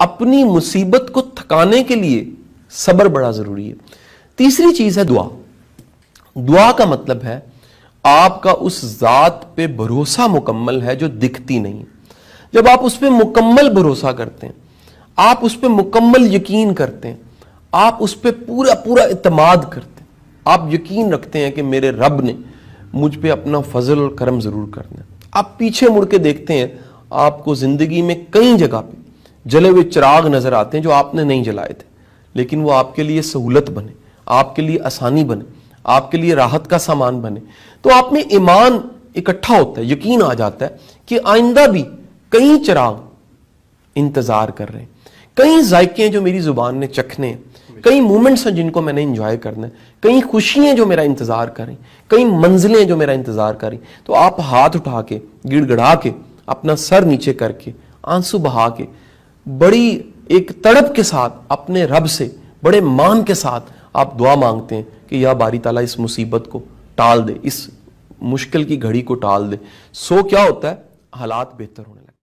अपनी मुसीबत को थकाने के लिए सब्र बड़ा ज़रूरी है तीसरी चीज़ है दुआ दुआ का मतलब है आपका उस ज़ात पे भरोसा मुकम्मल है जो दिखती नहीं जब आप उस पर मुकम्मल भरोसा करते हैं आप उस पर मुकम्मल यकीन करते हैं आप उस पर पूरा पूरा इतमाद करते हैं आप यकीन रखते हैं कि मेरे रब ने मुझ पर अपना फजल और करम ज़रूर करना है आप पीछे मुड़ के देखते हैं आपको ज़िंदगी में कई जगह पर जले हुए चिराग नज़र आते हैं जो आपने नहीं जलाए थे लेकिन वो आपके लिए सहूलत बने आपके लिए आसानी बने आपके लिए राहत का सामान बने तो आप में ईमान इकट्ठा होता है यकीन आ जाता है कि आइंदा भी कई चिराग इंतज़ार कर रहे हैं कई जायके हैं जो मेरी जुबान ने चखने हैं कई मोमेंट्स हैं जिनको मैंने इंजॉय करना है कई खुशियां जो मेरा इंतज़ार करें कई मंजिलें जो मेरा इंतज़ार करें तो आप हाथ उठा के गिड़गड़ा के अपना सर नीचे करके आंसू बहा के बड़ी एक तड़प के साथ अपने रब से बड़े मान के साथ आप दुआ मांगते हैं कि या बारी ताला इस मुसीबत को टाल दे इस मुश्किल की घड़ी को टाल दे सो क्या होता है हालात बेहतर होने लगते